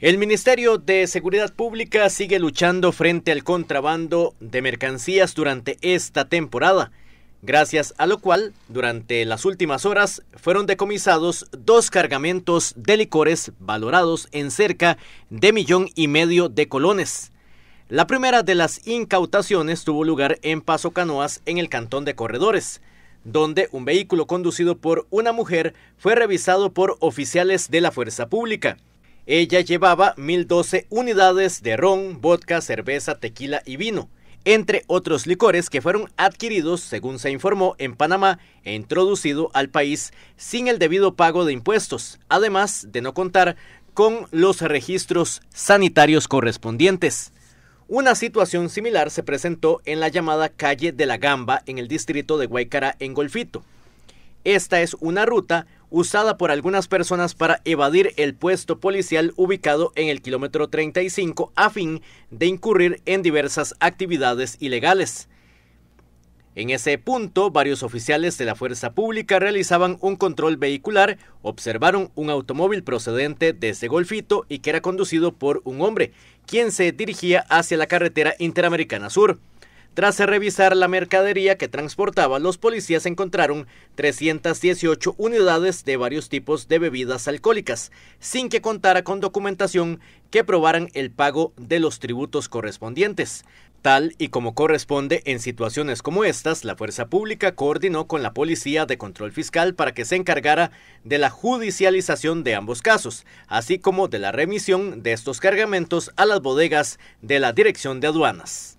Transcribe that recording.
El Ministerio de Seguridad Pública sigue luchando frente al contrabando de mercancías durante esta temporada, gracias a lo cual, durante las últimas horas, fueron decomisados dos cargamentos de licores valorados en cerca de millón y medio de colones. La primera de las incautaciones tuvo lugar en Paso Canoas, en el Cantón de Corredores, donde un vehículo conducido por una mujer fue revisado por oficiales de la Fuerza Pública. Ella llevaba 1012 unidades de ron, vodka, cerveza, tequila y vino, entre otros licores que fueron adquiridos, según se informó, en Panamá e introducido al país sin el debido pago de impuestos, además de no contar con los registros sanitarios correspondientes. Una situación similar se presentó en la llamada calle de la Gamba en el distrito de Guaycara en Golfito. Esta es una ruta usada por algunas personas para evadir el puesto policial ubicado en el kilómetro 35 a fin de incurrir en diversas actividades ilegales. En ese punto, varios oficiales de la Fuerza Pública realizaban un control vehicular, observaron un automóvil procedente de ese Golfito y que era conducido por un hombre, quien se dirigía hacia la carretera Interamericana Sur. Tras revisar la mercadería que transportaba, los policías encontraron 318 unidades de varios tipos de bebidas alcohólicas, sin que contara con documentación que probaran el pago de los tributos correspondientes. Tal y como corresponde en situaciones como estas, la Fuerza Pública coordinó con la Policía de Control Fiscal para que se encargara de la judicialización de ambos casos, así como de la remisión de estos cargamentos a las bodegas de la Dirección de Aduanas.